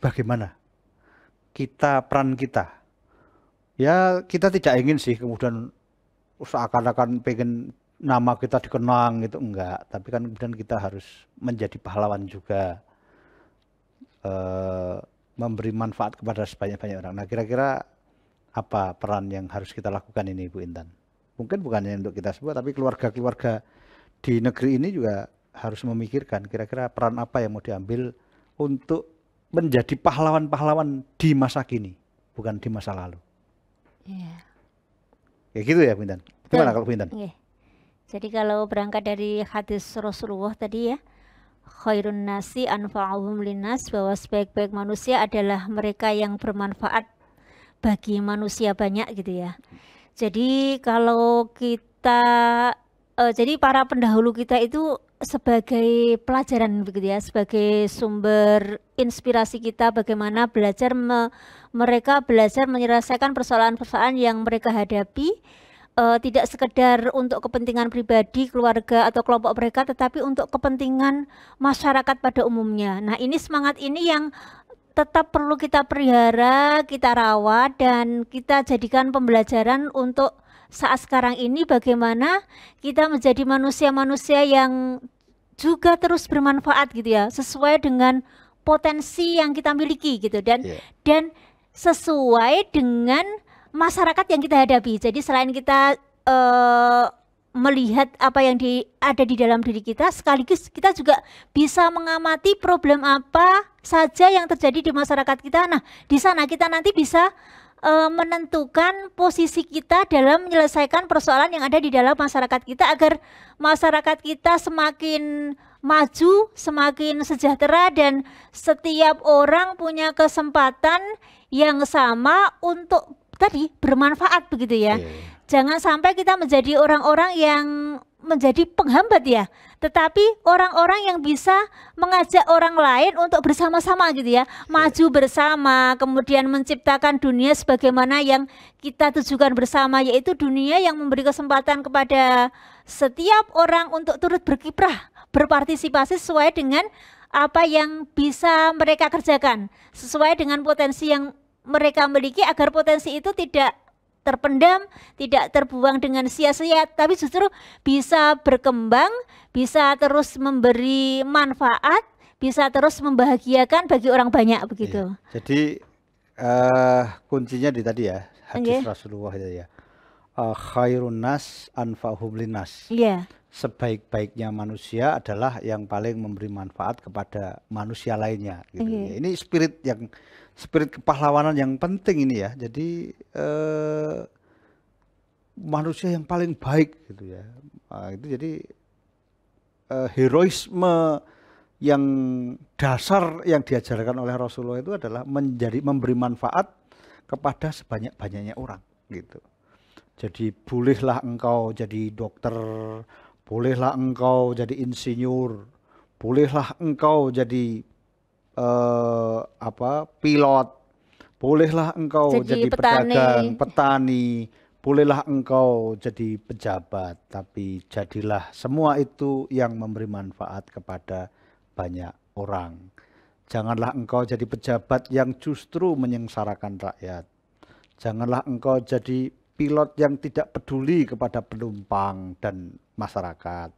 bagaimana kita peran kita ya kita tidak ingin sih kemudian seakan-akan pengen nama kita dikenang gitu enggak tapi kan kemudian kita harus menjadi pahlawan juga eh, memberi manfaat kepada sebanyak-banyak orang nah kira-kira apa peran yang harus kita lakukan ini Bu Intan mungkin bukan hanya untuk kita semua tapi keluarga-keluarga di negeri ini juga harus memikirkan kira-kira peran apa yang mau diambil untuk menjadi pahlawan-pahlawan di masa kini, bukan di masa lalu. Iya. Ya gitu ya, Bintan. Gimana kalau Bintan? Iya. Jadi kalau berangkat dari hadis Rasulullah tadi ya, khairun nasi anfa'uhum linas bahwa sebaik-baik manusia adalah mereka yang bermanfaat bagi manusia banyak gitu ya. Jadi kalau kita uh, jadi para pendahulu kita itu sebagai pelajaran begitu ya, sebagai sumber inspirasi kita bagaimana belajar me, mereka belajar menyelesaikan persoalan-persoalan yang mereka hadapi uh, tidak sekedar untuk kepentingan pribadi, keluarga atau kelompok mereka tetapi untuk kepentingan masyarakat pada umumnya. Nah, ini semangat ini yang tetap perlu kita pelihara, kita rawat dan kita jadikan pembelajaran untuk saat sekarang ini bagaimana kita menjadi manusia-manusia yang juga terus bermanfaat gitu ya sesuai dengan potensi yang kita miliki gitu dan yeah. dan sesuai dengan masyarakat yang kita hadapi. Jadi selain kita uh, melihat apa yang di, ada di dalam diri kita, sekaligus kita juga bisa mengamati problem apa saja yang terjadi di masyarakat kita. Nah, di sana kita nanti bisa uh, menentukan posisi kita dalam menyelesaikan persoalan yang ada di dalam masyarakat kita agar masyarakat kita semakin maju, semakin sejahtera dan setiap orang punya kesempatan yang sama untuk tadi bermanfaat begitu ya. Yeah. Jangan sampai kita menjadi orang-orang yang menjadi penghambat ya, tetapi orang-orang yang bisa mengajak orang lain untuk bersama-sama gitu ya, iya. maju bersama, kemudian menciptakan dunia sebagaimana yang kita tujukan bersama yaitu dunia yang memberi kesempatan kepada setiap orang untuk turut berkiprah, berpartisipasi sesuai dengan apa yang bisa mereka kerjakan, sesuai dengan potensi yang mereka miliki agar potensi itu tidak terpendam, tidak terbuang dengan sia-sia, tapi justru bisa berkembang, bisa terus memberi manfaat, bisa terus membahagiakan bagi orang banyak begitu. Iya. Jadi uh, kuncinya di tadi ya hadis okay. Rasulullah ya. Uh, khairun nas anfa'uhum linnas. Iya. Yeah sebaik-baiknya manusia adalah yang paling memberi manfaat kepada manusia lainnya. Gitu. Mm. Ini spirit yang spirit kepahlawanan yang penting ini ya. Jadi eh, manusia yang paling baik gitu ya. Nah, itu jadi eh, heroisme yang dasar yang diajarkan oleh Rasulullah itu adalah menjadi memberi manfaat kepada sebanyak-banyaknya orang gitu. Jadi bolehlah engkau jadi dokter, Bolehlah engkau jadi insinyur, bolehlah engkau jadi uh, apa pilot, bolehlah engkau jadi, jadi petani. pedagang, petani, bolehlah engkau jadi pejabat, tapi jadilah semua itu yang memberi manfaat kepada banyak orang. Janganlah engkau jadi pejabat yang justru menyengsarakan rakyat. Janganlah engkau jadi pilot yang tidak peduli kepada penumpang dan masyarakat.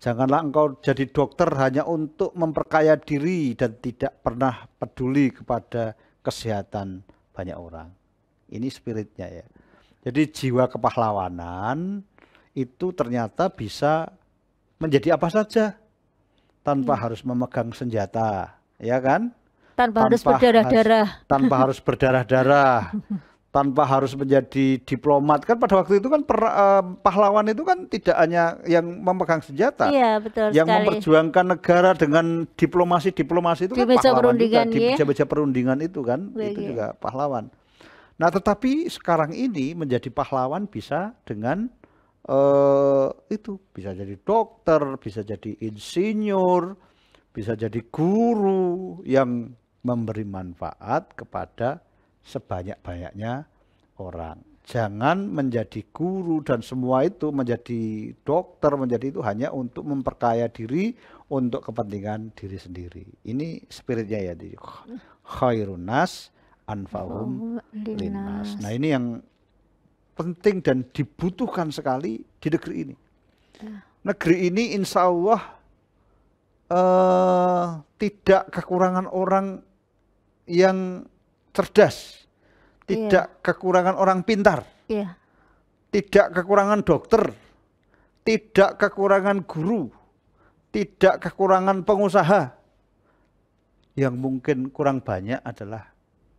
Janganlah engkau jadi dokter hanya untuk memperkaya diri dan tidak pernah peduli kepada kesehatan banyak orang. Ini spiritnya ya. Jadi jiwa kepahlawanan itu ternyata bisa menjadi apa saja tanpa hmm. harus memegang senjata, ya kan? Tanpa, tanpa harus berdarah-darah. Tanpa harus berdarah-darah. tanpa harus menjadi diplomat kan pada waktu itu kan per, uh, pahlawan itu kan tidak hanya yang memegang senjata iya, betul yang sekali. memperjuangkan negara dengan diplomasi diplomasi itu kan di kan pahlawan juga, ya? di meja-meja perundingan itu kan iya, itu iya. juga pahlawan nah tetapi sekarang ini menjadi pahlawan bisa dengan uh, itu bisa jadi dokter bisa jadi insinyur bisa jadi guru yang memberi manfaat kepada sebanyak-banyaknya orang. Jangan menjadi guru dan semua itu menjadi dokter, menjadi itu hanya untuk memperkaya diri untuk kepentingan diri sendiri. Ini spiritnya ya di khairun nas anfa'um linnas. Nah, ini yang penting dan dibutuhkan sekali di negeri ini. Ya. Negeri ini insya Allah uh, tidak kekurangan orang yang cerdas, iya. tidak yeah. kekurangan orang pintar, yeah. tidak kekurangan dokter, tidak kekurangan guru, tidak kekurangan pengusaha. Yang mungkin kurang banyak adalah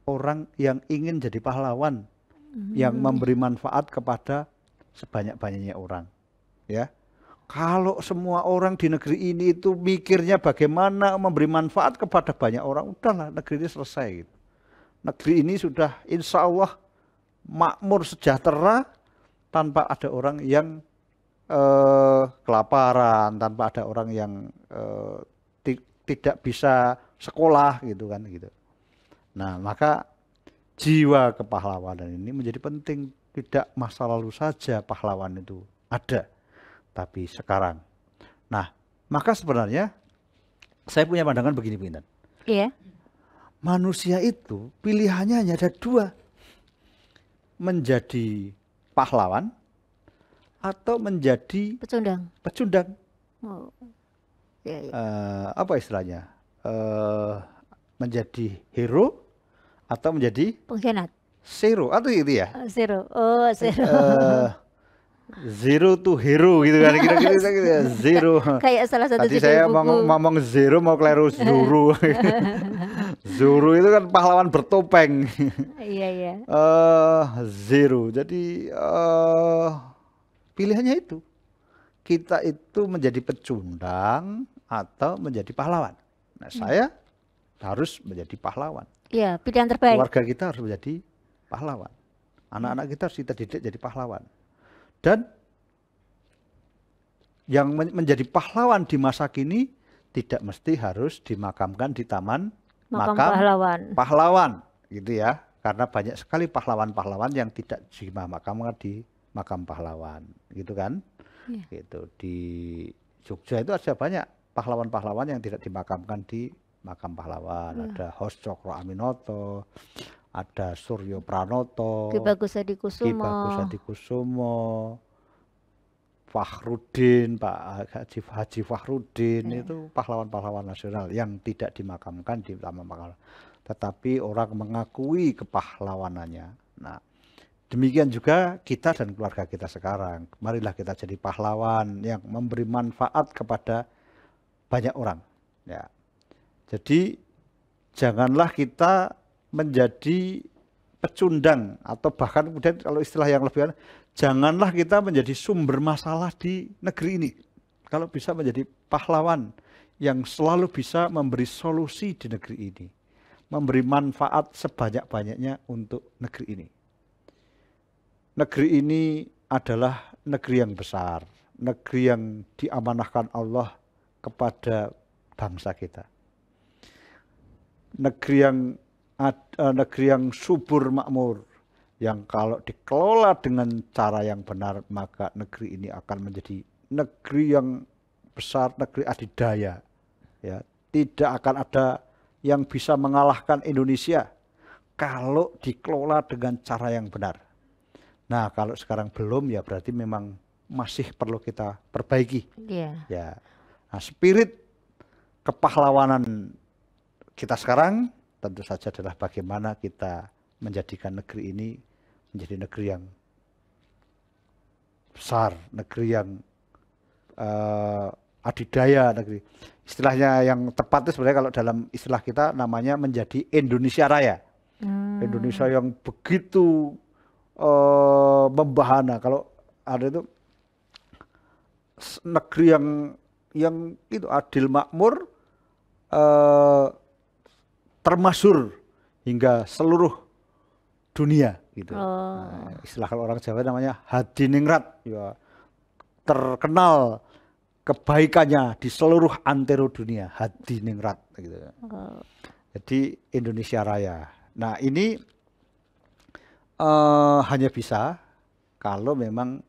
orang yang ingin jadi pahlawan, mm-hmm. yang memberi manfaat kepada sebanyak-banyaknya orang. Ya, kalau semua orang di negeri ini itu mikirnya bagaimana memberi manfaat kepada banyak orang, udahlah negeri ini selesai. Gitu negeri ini sudah insya Allah makmur sejahtera tanpa ada orang yang eh, kelaparan, tanpa ada orang yang eh, tidak bisa sekolah gitu kan gitu. Nah maka jiwa kepahlawanan ini menjadi penting tidak masa lalu saja pahlawan itu ada, tapi sekarang. Nah maka sebenarnya saya punya pandangan begini begini. Iya manusia itu pilihannya hanya ada dua. Menjadi pahlawan atau menjadi pecundang. Pecundang. Oh. Ya, ya. Uh, apa istilahnya? Uh, menjadi hero atau menjadi pengkhianat. Zero atau itu ya? Eh, zero. Oh, zero. zero to hero gitu kan kira gitu kira gitu ya zero kayak salah satu tadi saya buku. mau ngomong zero mau kleru zero Zuru itu kan pahlawan bertopeng. iya iya. Eh uh, zero. Jadi uh, pilihannya itu kita itu menjadi pecundang atau menjadi pahlawan. Nah hmm. saya harus menjadi pahlawan. Iya pilihan terbaik. Keluarga kita harus menjadi pahlawan. Anak-anak kita harus kita didik jadi pahlawan. Dan yang menjadi pahlawan di masa kini tidak mesti harus dimakamkan di taman makam, pahlawan. Pahlawan gitu ya. Karena banyak sekali pahlawan-pahlawan yang tidak makam di makam pahlawan, gitu kan? Ya. Gitu. Di Jogja itu ada banyak pahlawan-pahlawan yang tidak dimakamkan di makam pahlawan. Ya. Ada Hos Cokro Aminoto, ada Suryo Pranoto, Ki Bagus Adi Ki Bagus Adi Kusumo, Fahrudin, Pak Haji, Haji Fahrudin hmm. Iya. itu pahlawan-pahlawan nasional yang tidak dimakamkan di Taman Makam. Tetapi orang mengakui kepahlawanannya. Nah, demikian juga kita dan keluarga kita sekarang. Marilah kita jadi pahlawan yang memberi manfaat kepada banyak orang. Ya. Jadi janganlah kita menjadi pecundang atau bahkan kemudian kalau istilah yang lebih aneh, janganlah kita menjadi sumber masalah di negeri ini. Kalau bisa menjadi pahlawan yang selalu bisa memberi solusi di negeri ini, memberi manfaat sebanyak-banyaknya untuk negeri ini. Negeri ini adalah negeri yang besar, negeri yang diamanahkan Allah kepada bangsa kita. Negeri yang Eh, negeri yang subur makmur yang kalau dikelola dengan cara yang benar maka negeri ini akan menjadi negeri yang besar negeri adidaya ya tidak akan ada yang bisa mengalahkan Indonesia kalau dikelola dengan cara yang benar nah kalau sekarang belum ya berarti memang masih perlu kita perbaiki yeah. ya nah, spirit kepahlawanan kita sekarang tentu saja adalah bagaimana kita menjadikan negeri ini menjadi negeri yang besar, negeri yang uh, adidaya, negeri istilahnya yang tepat itu sebenarnya kalau dalam istilah kita namanya menjadi Indonesia Raya, hmm. Indonesia yang begitu uh, membahana. Kalau ada itu negeri yang yang itu adil makmur. Uh, termasur hingga seluruh dunia gitu. Oh. Nah, istilah kalau orang Jawa namanya Hadiningrat ya terkenal kebaikannya di seluruh antero dunia Hadiningrat gitu. Oh. Jadi Indonesia Raya. Nah, ini uh, hanya bisa kalau memang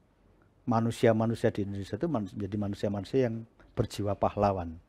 manusia-manusia di Indonesia itu menjadi manusia-manusia yang berjiwa pahlawan.